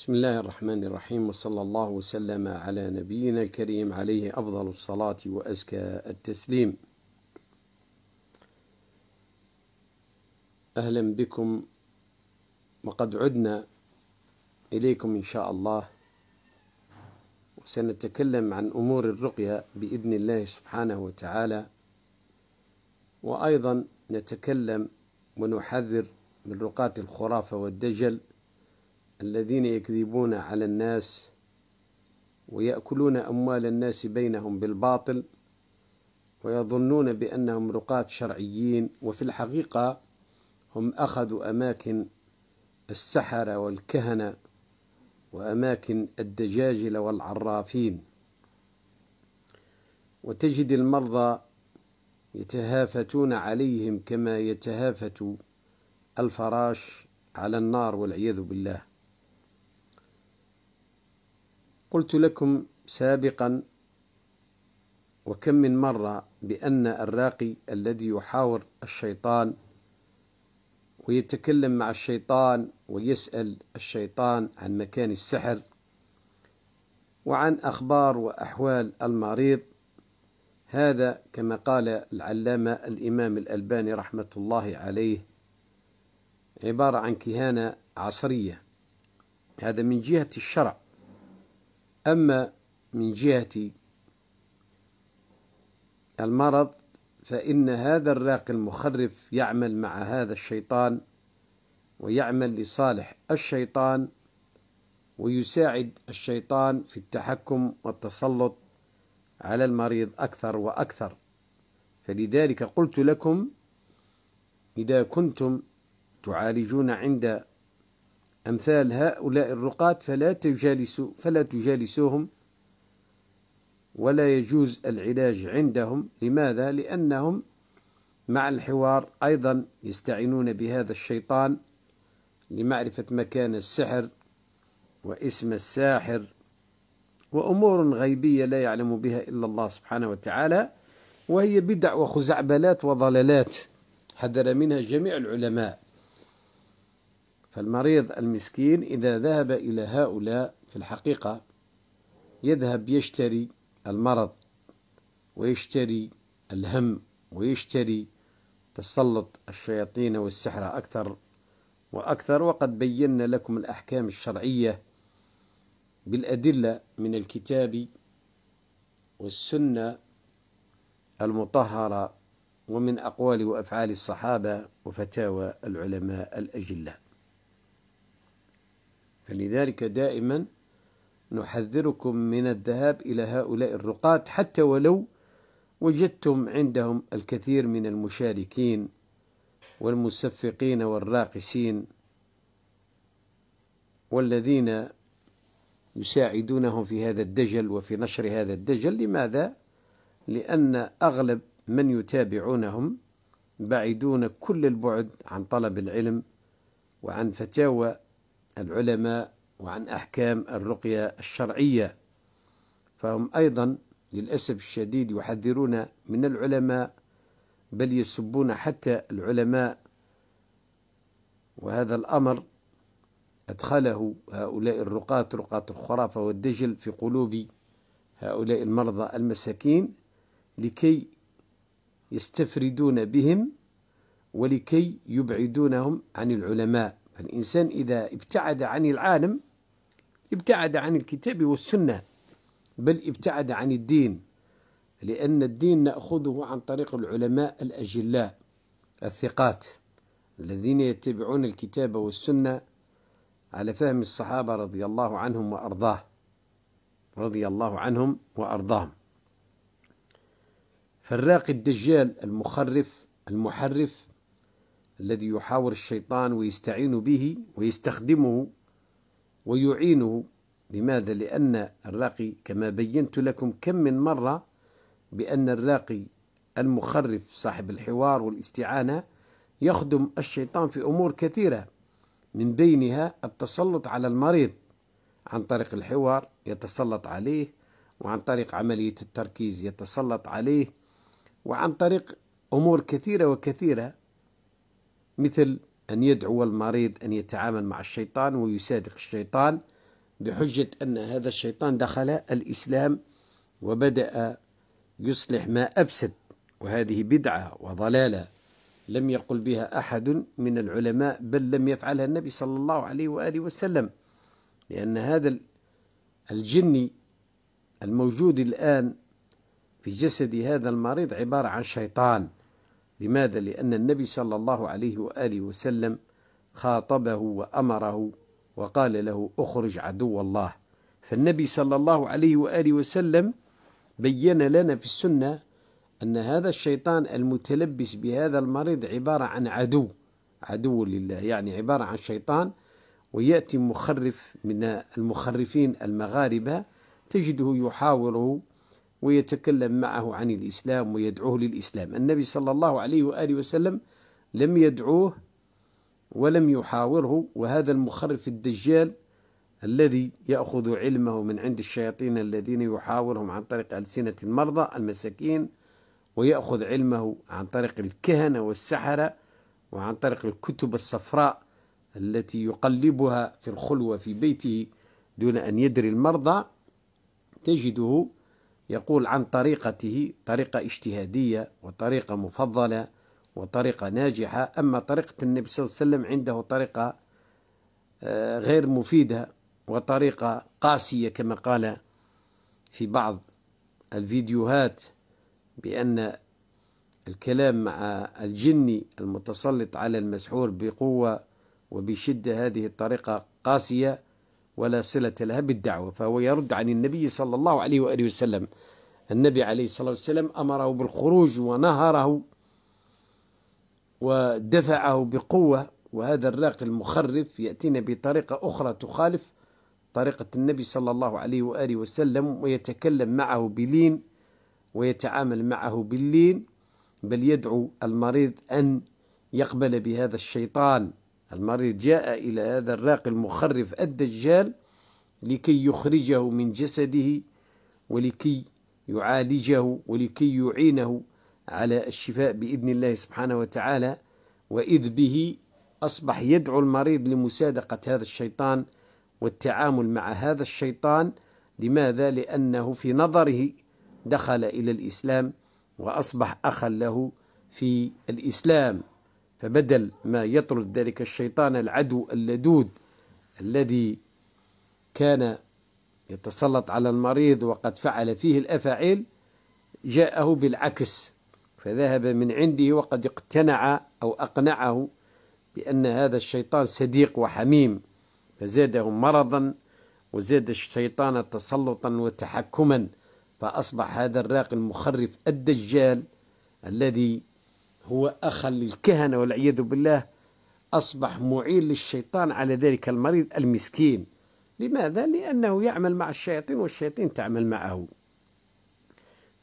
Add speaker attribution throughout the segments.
Speaker 1: بسم الله الرحمن الرحيم وصلى الله وسلم على نبينا الكريم عليه أفضل الصلاة وأزكى التسليم أهلا بكم وقد عدنا إليكم إن شاء الله وسنتكلم عن أمور الرقية بإذن الله سبحانه وتعالى وأيضا نتكلم ونحذر من رقاة الخرافة والدجل الذين يكذبون على الناس ويأكلون أموال الناس بينهم بالباطل ويظنون بأنهم رقاة شرعيين وفي الحقيقة هم أخذوا أماكن السحرة والكهنة وأماكن الدجاجلة والعرافين وتجد المرضى يتهافتون عليهم كما يتهافت الفراش على النار والعياذ بالله قلت لكم سابقا وكم من مرة بأن الراقي الذي يحاور الشيطان ويتكلم مع الشيطان ويسأل الشيطان عن مكان السحر وعن أخبار وأحوال المريض هذا كما قال العلامة الإمام الألباني رحمة الله عليه عبارة عن كهانة عصرية هذا من جهة الشرع أما من جهة المرض فإن هذا الراقي المخرف يعمل مع هذا الشيطان ويعمل لصالح الشيطان ويساعد الشيطان في التحكم والتسلط على المريض أكثر وأكثر فلذلك قلت لكم إذا كنتم تعالجون عند أمثال هؤلاء الرقاة فلا تجالسوا فلا تجالسوهم ولا يجوز العلاج عندهم لماذا؟ لأنهم مع الحوار أيضا يستعينون بهذا الشيطان لمعرفة مكان السحر واسم الساحر وأمور غيبية لا يعلم بها إلا الله سبحانه وتعالى وهي بدع وخزعبلات وضلالات حذر منها جميع العلماء فالمريض المسكين إذا ذهب إلى هؤلاء في الحقيقة يذهب يشتري المرض ويشتري الهم ويشتري تسلط الشياطين والسحرة أكثر وأكثر وقد بينا لكم الأحكام الشرعية بالأدلة من الكتاب والسنة المطهرة ومن أقوال وأفعال الصحابة وفتاوى العلماء الأجلة فلذلك دائما نحذركم من الذهاب إلى هؤلاء الرقاة حتى ولو وجدتم عندهم الكثير من المشاركين والمسفقين والراقصين والذين يساعدونهم في هذا الدجل وفي نشر هذا الدجل لماذا؟ لأن أغلب من يتابعونهم بعيدون كل البعد عن طلب العلم وعن فتاوى العلماء وعن أحكام الرقية الشرعية فهم أيضا للأسف الشديد يحذرون من العلماء بل يسبون حتى العلماء وهذا الأمر أدخله هؤلاء الرقاة رقاة الخرافة والدجل في قلوب هؤلاء المرضى المساكين لكي يستفردون بهم ولكي يبعدونهم عن العلماء فالإنسان إذا ابتعد عن العالم ابتعد عن الكتاب والسنة بل ابتعد عن الدين لأن الدين نأخذه عن طريق العلماء الأجلاء الثقات الذين يتبعون الكتاب والسنة على فهم الصحابة رضي الله عنهم وأرضاه رضي الله عنهم وأرضاهم فالراقي الدجال المخرف المحرف الذي يحاور الشيطان ويستعين به ويستخدمه ويعينه لماذا؟ لأن الراقي كما بينت لكم كم من مرة بأن الراقي المخرف صاحب الحوار والاستعانة يخدم الشيطان في أمور كثيرة من بينها التسلط على المريض عن طريق الحوار يتسلط عليه وعن طريق عملية التركيز يتسلط عليه وعن طريق أمور كثيرة وكثيرة مثل أن يدعو المريض أن يتعامل مع الشيطان ويصادق الشيطان بحجة أن هذا الشيطان دخل الإسلام وبدأ يصلح ما أفسد وهذه بدعة وضلالة لم يقل بها أحد من العلماء بل لم يفعلها النبي صلى الله عليه وآله وسلم لأن هذا الجني الموجود الآن في جسد هذا المريض عبارة عن شيطان لماذا؟ لأن النبي صلى الله عليه وآله وسلم خاطبه وأمره وقال له أخرج عدو الله فالنبي صلى الله عليه وآله وسلم بين لنا في السنة أن هذا الشيطان المتلبس بهذا المريض عبارة عن عدو عدو لله يعني عبارة عن شيطان ويأتي مخرف من المخرفين المغاربة تجده يحاوره ويتكلم معه عن الإسلام ويدعوه للإسلام النبي صلى الله عليه وآله وسلم لم يدعوه ولم يحاوره وهذا المخرف الدجال الذي يأخذ علمه من عند الشياطين الذين يحاورهم عن طريق ألسنة المرضى المساكين ويأخذ علمه عن طريق الكهنة والسحرة وعن طريق الكتب الصفراء التي يقلبها في الخلوة في بيته دون أن يدري المرضى تجده يقول عن طريقته طريقة اجتهادية وطريقة مفضلة وطريقة ناجحة أما طريقة النبي صلى الله عليه وسلم عنده طريقة آه، غير مفيدة وطريقة قاسية كما قال في بعض الفيديوهات بأن الكلام مع الجني المتسلط على المسحور بقوة وبشدة هذه الطريقة قاسية ولا صلة لها بالدعوة فهو يرد عن النبي صلى الله عليه وآله وسلم النبي عليه الصلاة والسلام أمره بالخروج ونهره ودفعه بقوة وهذا الراقي المخرف يأتينا بطريقة أخرى تخالف طريقة النبي صلى الله عليه وآله وسلم ويتكلم معه بلين ويتعامل معه باللين بل يدعو المريض أن يقبل بهذا الشيطان المريض جاء إلى هذا الراقي المخرف الدجال لكي يخرجه من جسده ولكي يعالجه ولكي يعينه على الشفاء بإذن الله سبحانه وتعالى وإذ به أصبح يدعو المريض لمسادقة هذا الشيطان والتعامل مع هذا الشيطان لماذا؟ لأنه في نظره دخل إلى الإسلام وأصبح أخا له في الإسلام فبدل ما يطرد ذلك الشيطان العدو اللدود الذي كان يتسلط على المريض وقد فعل فيه الافاعيل جاءه بالعكس فذهب من عنده وقد اقتنع او اقنعه بان هذا الشيطان صديق وحميم فزاده مرضا وزاد الشيطان تسلطا وتحكما فاصبح هذا الراقي المخرف الدجال الذي هو أخا للكهنة والعياذ بالله أصبح معين للشيطان على ذلك المريض المسكين لماذا؟ لأنه يعمل مع الشياطين والشياطين تعمل معه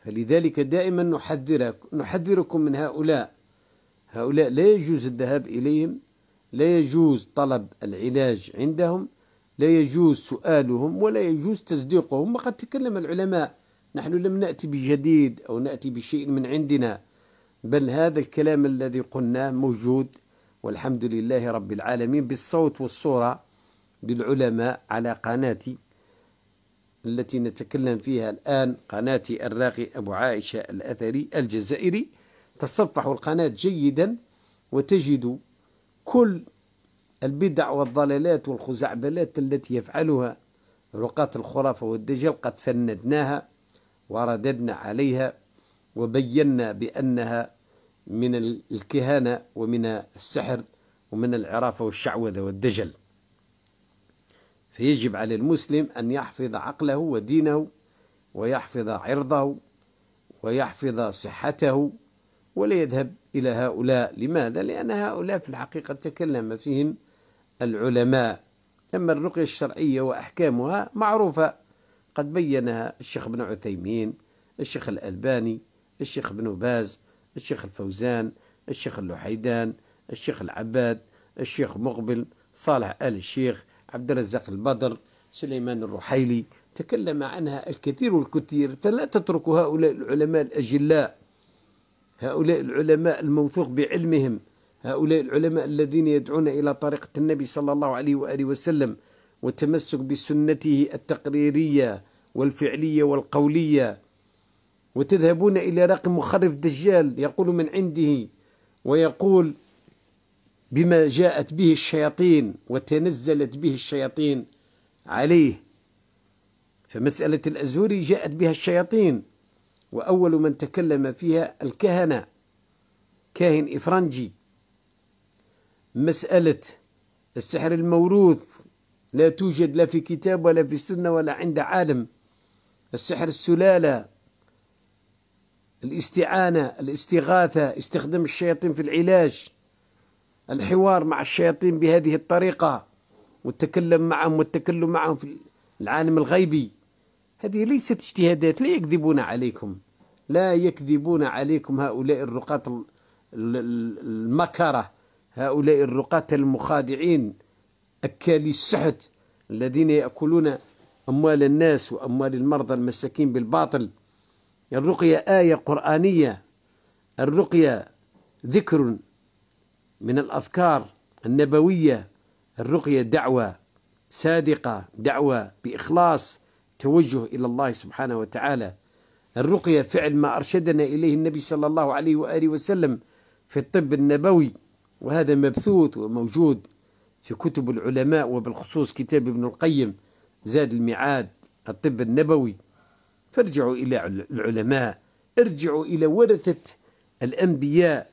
Speaker 1: فلذلك دائما نحذرك نحذركم من هؤلاء هؤلاء لا يجوز الذهاب إليهم لا يجوز طلب العلاج عندهم لا يجوز سؤالهم ولا يجوز تصديقهم وقد تكلم العلماء نحن لم نأتي بجديد أو نأتي بشيء من عندنا بل هذا الكلام الذي قلناه موجود والحمد لله رب العالمين بالصوت والصورة للعلماء على قناتي التي نتكلم فيها الآن قناتي الراقي أبو عائشة الأثري الجزائري تصفحوا القناة جيدا وتجدوا كل البدع والضلالات والخزعبلات التي يفعلها رقاة الخرافة والدجل قد فندناها ورددنا عليها وبينا بأنها من الكهانة ومن السحر ومن العرافة والشعوذة والدجل فيجب على المسلم أن يحفظ عقله ودينه ويحفظ عرضه ويحفظ صحته ولا يذهب إلى هؤلاء لماذا؟ لأن هؤلاء في الحقيقة تكلم فيهم العلماء أما الرقية الشرعية وأحكامها معروفة قد بينها الشيخ ابن عثيمين الشيخ الألباني الشيخ ابن باز الشيخ الفوزان الشيخ اللحيدان الشيخ العباد الشيخ مقبل صالح آل الشيخ عبد الرزاق البدر سليمان الرحيلي تكلم عنها الكثير والكثير فلا تترك هؤلاء العلماء الأجلاء هؤلاء العلماء الموثوق بعلمهم هؤلاء العلماء الذين يدعون إلى طريقة النبي صلى الله عليه وآله وسلم والتمسك بسنته التقريرية والفعلية والقولية وتذهبون إلى رقم مخرف دجال يقول من عنده ويقول بما جاءت به الشياطين وتنزلت به الشياطين عليه فمسألة الأزهري جاءت بها الشياطين وأول من تكلم فيها الكهنة كاهن إفرنجي مسألة السحر الموروث لا توجد لا في كتاب ولا في السنة ولا عند عالم السحر السلالة الاستعانة الاستغاثة استخدام الشياطين في العلاج الحوار مع الشياطين بهذه الطريقة والتكلم معهم والتكلم معهم في العالم الغيبي هذه ليست اجتهادات لا يكذبون عليكم لا يكذبون عليكم هؤلاء الرقاة المكرة هؤلاء الرقاة المخادعين أكالي السحت الذين يأكلون أموال الناس وأموال المرضى المساكين بالباطل الرقية آية قرآنية الرقية ذكر من الأذكار النبوية الرقية دعوة صادقة دعوة بإخلاص توجه إلى الله سبحانه وتعالى الرقية فعل ما أرشدنا إليه النبي صلى الله عليه وآله وسلم في الطب النبوي وهذا مبثوث وموجود في كتب العلماء وبالخصوص كتاب ابن القيم زاد الميعاد الطب النبوي فارجعوا إلى العلماء ارجعوا إلى ورثة الأنبياء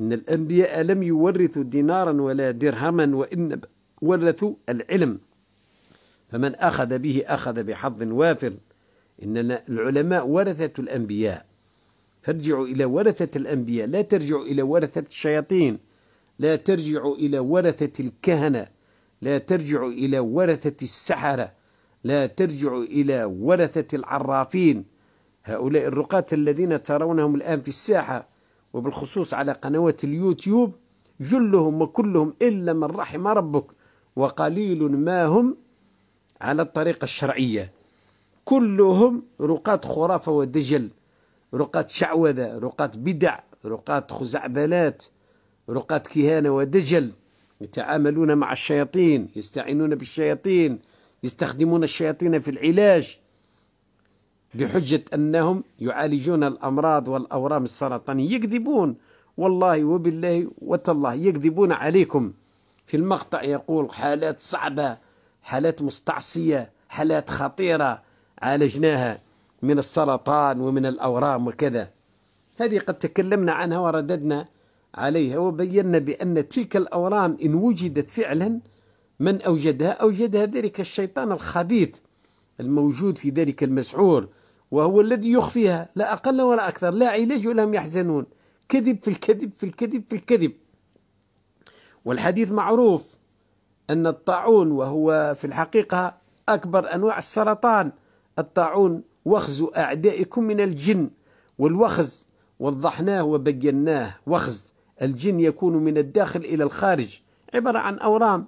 Speaker 1: إن الأنبياء لم يورثوا دينارا ولا درهما وإن ورثوا العلم فمن أخذ به أخذ بحظ وافر إن العلماء ورثة الأنبياء فارجعوا إلى ورثة الأنبياء لا ترجعوا إلى ورثة الشياطين لا ترجعوا إلى ورثة الكهنة لا ترجعوا إلى ورثة السحرة لا ترجع إلى ورثة العرافين هؤلاء الرقاة الذين ترونهم الآن في الساحة وبالخصوص على قنوات اليوتيوب جلهم وكلهم إلا من رحم ربك وقليل ما هم على الطريقة الشرعية كلهم رقاة خرافة ودجل رقاة شعوذة رقاة بدع رقاة خزعبلات رقاة كهانة ودجل يتعاملون مع الشياطين يستعينون بالشياطين يستخدمون الشياطين في العلاج بحجة أنهم يعالجون الأمراض والأورام السرطانية يكذبون والله وبالله وتالله يكذبون عليكم في المقطع يقول حالات صعبة حالات مستعصية حالات خطيرة عالجناها من السرطان ومن الأورام وكذا هذه قد تكلمنا عنها ورددنا عليها وبينا بأن تلك الأورام إن وجدت فعلا من أوجدها أوجدها ذلك الشيطان الخبيث الموجود في ذلك المسعور وهو الذي يخفيها لا أقل ولا أكثر لا علاج لهم يحزنون كذب في الكذب في الكذب في الكذب والحديث معروف أن الطاعون وهو في الحقيقة أكبر أنواع السرطان الطاعون وخز أعدائكم من الجن والوخز وضحناه وبيناه وخز الجن يكون من الداخل إلى الخارج عبارة عن أورام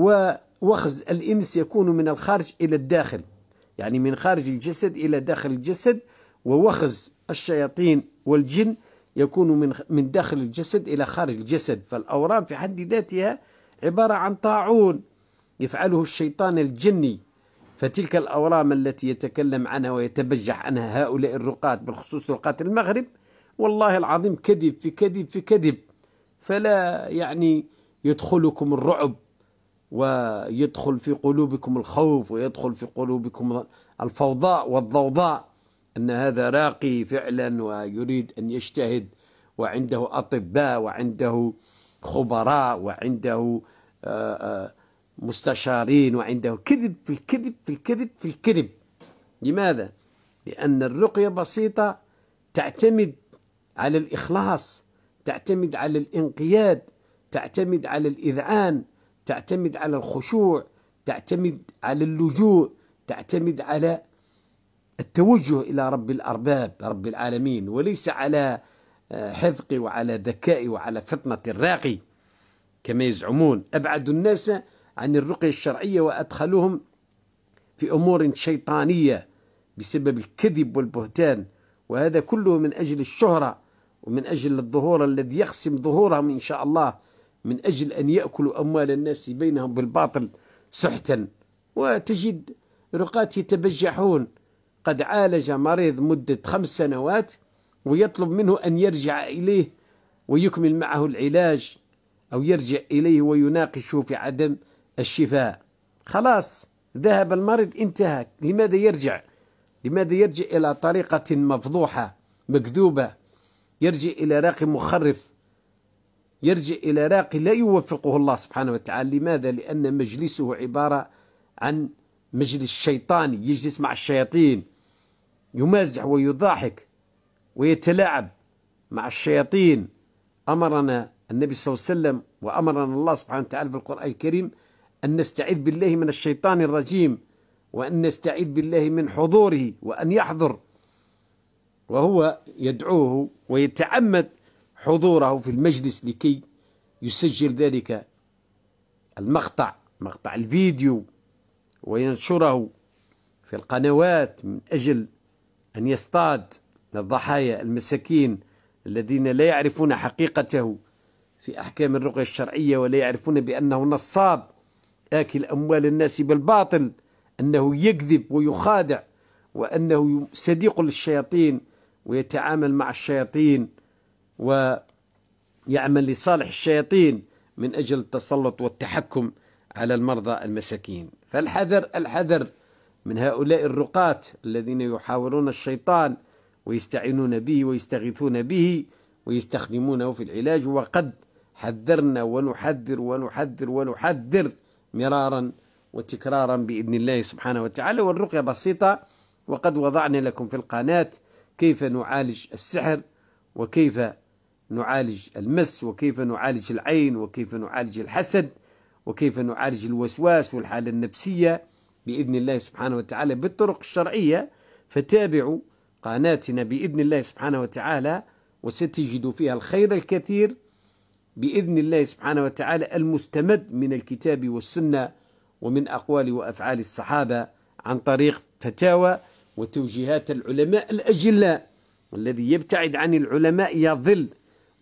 Speaker 1: ووخز الإنس يكون من الخارج إلى الداخل يعني من خارج الجسد إلى داخل الجسد ووخز الشياطين والجن يكون من من داخل الجسد إلى خارج الجسد فالأورام في حد ذاتها عبارة عن طاعون يفعله الشيطان الجني فتلك الأورام التي يتكلم عنها ويتبجح عنها هؤلاء الرقاة بالخصوص رقاة المغرب والله العظيم كذب في كذب في كذب فلا يعني يدخلكم الرعب ويدخل في قلوبكم الخوف ويدخل في قلوبكم الفوضاء والضوضاء أن هذا راقي فعلا ويريد أن يجتهد وعنده أطباء وعنده خبراء وعنده آه، آه، مستشارين وعنده كذب في الكذب في الكذب في الكذب لماذا؟ لأن الرقية بسيطة تعتمد على الإخلاص تعتمد على الانقياد تعتمد على الإذعان تعتمد على الخشوع تعتمد على اللجوء تعتمد على التوجه إلى رب الأرباب رب العالمين وليس على آه، حذقي وعلى ذكائي وعلى فطنة الراقي كما يزعمون أبعدوا الناس عن الرقية الشرعية وأدخلوهم في أمور شيطانية بسبب الكذب والبهتان وهذا كله من أجل الشهرة ومن أجل الظهور الذي يخسم ظهورهم إن شاء الله من أجل أن يأكلوا أموال الناس بينهم بالباطل سحتا وتجد رقاة يتبجحون قد عالج مريض مدة خمس سنوات ويطلب منه أن يرجع إليه ويكمل معه العلاج أو يرجع إليه ويناقشه في عدم الشفاء خلاص ذهب المريض انتهى لماذا يرجع لماذا يرجع إلى طريقة مفضوحة مكذوبة يرجع إلى راقي مخرف يرجع إلى راقي لا يوفقه الله سبحانه وتعالى لماذا؟ لأن مجلسه عبارة عن مجلس شيطاني يجلس مع الشياطين يمازح ويضاحك ويتلاعب مع الشياطين أمرنا النبي صلى الله عليه وسلم وأمرنا الله سبحانه وتعالى في القرآن الكريم أن نستعيذ بالله من الشيطان الرجيم وأن نستعيذ بالله من حضوره وأن يحضر وهو يدعوه ويتعمد حضوره في المجلس لكي يسجل ذلك المقطع مقطع الفيديو وينشره في القنوات من أجل أن يصطاد الضحايا المساكين الذين لا يعرفون حقيقته في أحكام الرقية الشرعية ولا يعرفون بأنه نصاب آكل أموال الناس بالباطل أنه يكذب ويخادع وأنه صديق للشياطين ويتعامل مع الشياطين ويعمل لصالح الشياطين من أجل التسلط والتحكم على المرضى المساكين فالحذر الحذر من هؤلاء الرقاة الذين يحاورون الشيطان ويستعينون به ويستغيثون به ويستخدمونه في العلاج وقد حذرنا ونحذر ونحذر ونحذر مرارا وتكرارا باذن الله سبحانه وتعالى والرقيه بسيطه وقد وضعنا لكم في القناه كيف نعالج السحر وكيف نعالج المس وكيف نعالج العين وكيف نعالج الحسد وكيف نعالج الوسواس والحالة النفسية بإذن الله سبحانه وتعالى بالطرق الشرعية فتابعوا قناتنا بإذن الله سبحانه وتعالى وستجدوا فيها الخير الكثير بإذن الله سبحانه وتعالى المستمد من الكتاب والسنة ومن أقوال وأفعال الصحابة عن طريق فتاوى وتوجيهات العلماء الأجلاء والذي يبتعد عن العلماء يظل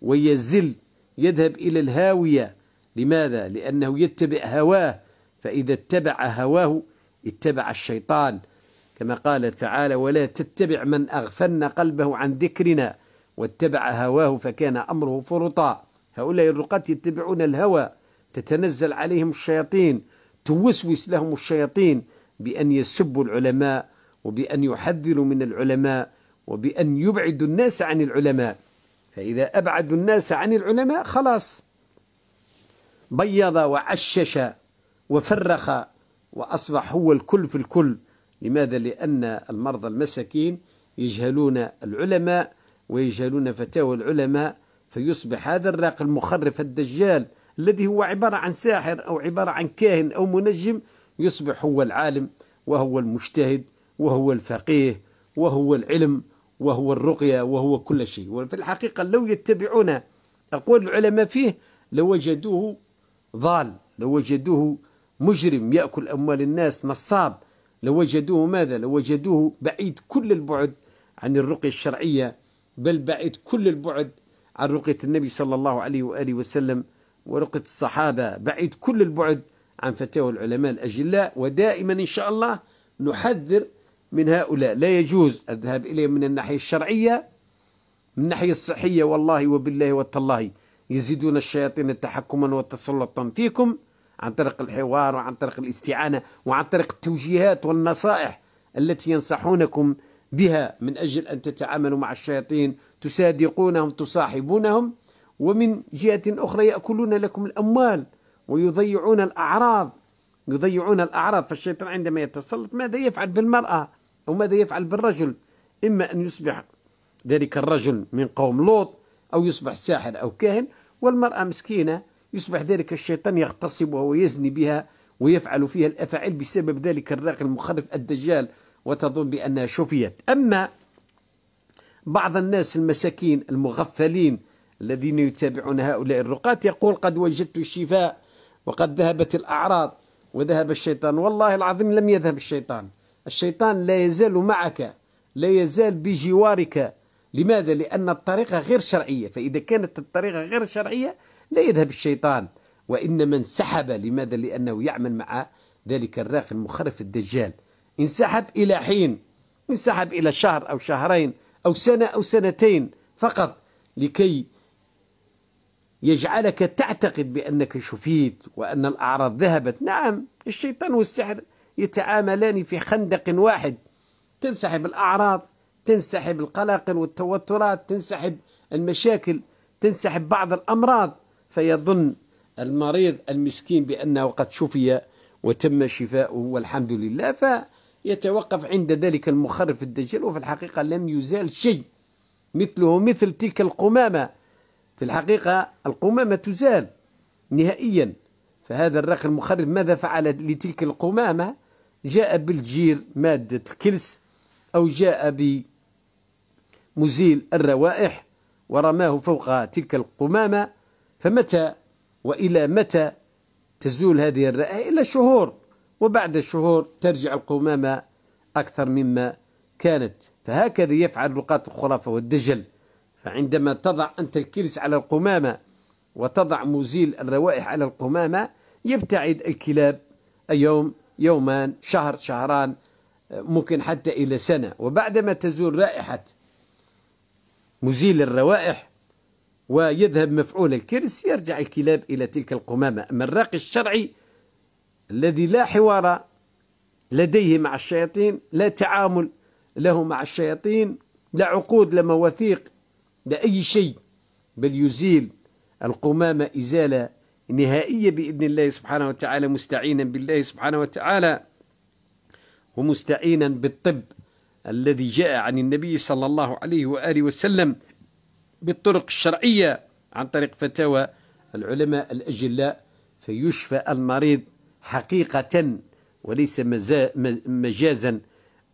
Speaker 1: ويزل يذهب إلى الهاوية لماذا؟ لأنه يتبع هواه فإذا اتبع هواه اتبع الشيطان كما قال تعالى ولا تتبع من أغفلنا قلبه عن ذكرنا واتبع هواه فكان أمره فرطا هؤلاء الرقاة يتبعون الهوى تتنزل عليهم الشياطين توسوس لهم الشياطين بأن يسبوا العلماء وبأن يحذروا من العلماء وبأن يبعدوا الناس عن العلماء فإذا أبعدوا الناس عن العلماء خلاص بيض وعشش وفرخ وأصبح هو الكل في الكل لماذا؟ لأن المرضى المساكين يجهلون العلماء ويجهلون فتاوى العلماء فيصبح هذا الراقي المخرف الدجال الذي هو عبارة عن ساحر أو عبارة عن كاهن أو منجم يصبح هو العالم وهو المجتهد وهو الفقيه وهو العلم وهو الرقية وهو كل شيء وفي الحقيقة لو يتبعون أقوال العلماء فيه لوجدوه ضال لوجدوه مجرم يأكل أموال الناس نصاب لوجدوه ماذا لوجدوه بعيد كل البعد عن الرقية الشرعية بل بعيد كل البعد عن رقية النبي صلى الله عليه وآله وسلم ورقية الصحابة بعيد كل البعد عن فتاوى العلماء الأجلاء ودائما إن شاء الله نحذر من هؤلاء لا يجوز الذهاب إليهم من الناحية الشرعية من الناحية الصحية والله وبالله والتالله يزيدون الشياطين تحكما وتسلطا فيكم عن طريق الحوار وعن طريق الاستعانة وعن طريق التوجيهات والنصائح التي ينصحونكم بها من أجل أن تتعاملوا مع الشياطين تصادقونهم تصاحبونهم ومن جهة أخرى يأكلون لكم الأموال ويضيعون الأعراض يضيعون الأعراض فالشيطان عندما يتسلط ماذا يفعل بالمرأة أو ماذا يفعل بالرجل إما أن يصبح ذلك الرجل من قوم لوط أو يصبح ساحر أو كاهن والمرأة مسكينة يصبح ذلك الشيطان يغتصبها ويزني بها ويفعل فيها الأفاعيل بسبب ذلك الراقي المخرف الدجال وتظن بأنها شفيت أما بعض الناس المساكين المغفلين الذين يتابعون هؤلاء الرقاة يقول قد وجدت الشفاء وقد ذهبت الأعراض وذهب الشيطان والله العظيم لم يذهب الشيطان الشيطان لا يزال معك لا يزال بجوارك لماذا؟ لأن الطريقة غير شرعية فإذا كانت الطريقة غير شرعية لا يذهب الشيطان وإنما انسحب لماذا؟ لأنه يعمل مع ذلك الراقي المخرف الدجال انسحب إلى حين انسحب إلى شهر أو شهرين أو سنة أو سنتين فقط لكي يجعلك تعتقد بأنك شفيت وأن الأعراض ذهبت نعم الشيطان والسحر يتعاملان في خندق واحد تنسحب الأعراض تنسحب القلاقل والتوترات تنسحب المشاكل تنسحب بعض الأمراض فيظن المريض المسكين بأنه قد شفي وتم شفاؤه والحمد لله فيتوقف عند ذلك المخرف الدجال وفي الحقيقة لم يزال شيء مثله مثل تلك القمامة في الحقيقة القمامة تزال نهائيا فهذا الرخ المخرف ماذا فعل لتلك القمامة جاء بالجير مادة الكلس أو جاء بمزيل الروائح ورماه فوق تلك القمامة فمتى وإلى متى تزول هذه الرائحة إلى شهور وبعد الشهور ترجع القمامة أكثر مما كانت فهكذا يفعل رقاة الخرافة والدجل فعندما تضع أنت الكلس على القمامة وتضع مزيل الروائح على القمامة يبتعد الكلاب اليوم يومان شهر شهران ممكن حتى إلى سنة وبعدما تزول رائحة مزيل الروائح ويذهب مفعول الكرس يرجع الكلاب إلى تلك القمامة أما الراقي الشرعي الذي لا حوار لديه مع الشياطين لا تعامل له مع الشياطين لا عقود لا مواثيق لا أي شيء بل يزيل القمامة إزالة نهائية بإذن الله سبحانه وتعالى مستعينا بالله سبحانه وتعالى ومستعينا بالطب الذي جاء عن النبي صلى الله عليه وآله وسلم بالطرق الشرعية عن طريق فتاوى العلماء الأجلاء فيشفى المريض حقيقة وليس مجازا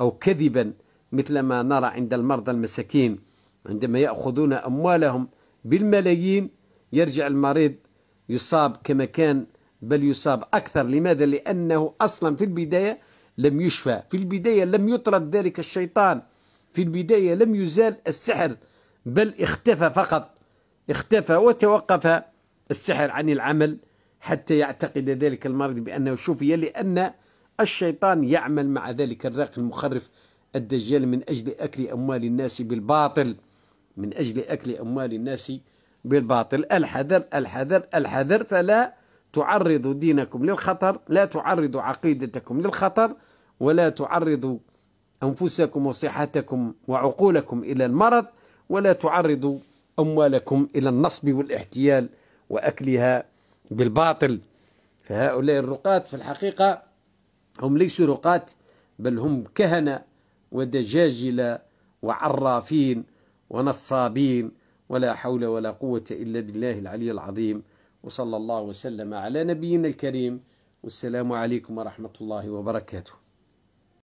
Speaker 1: أو كذبا مثل ما نرى عند المرضى المساكين عندما يأخذون أموالهم بالملايين يرجع المريض يصاب كما كان بل يصاب أكثر لماذا؟ لأنه أصلا في البداية لم يشفى في البداية لم يطرد ذلك الشيطان في البداية لم يزال السحر بل اختفى فقط اختفى وتوقف السحر عن العمل حتى يعتقد ذلك المرض بأنه شفي لأن الشيطان يعمل مع ذلك الراق المخرف الدجال من أجل أكل أموال الناس بالباطل من أجل أكل أموال الناس بالباطل الحذر الحذر الحذر فلا تعرضوا دينكم للخطر لا تعرضوا عقيدتكم للخطر ولا تعرضوا أنفسكم وصحتكم وعقولكم إلى المرض ولا تعرضوا أموالكم إلى النصب والاحتيال وأكلها بالباطل فهؤلاء الرقاة في الحقيقة هم ليسوا رقاة بل هم كهنة ودجاجلة وعرافين ونصابين ولا حول ولا قوة إلا بالله العلي العظيم وصلى الله وسلم على نبينا الكريم والسلام عليكم ورحمة الله وبركاته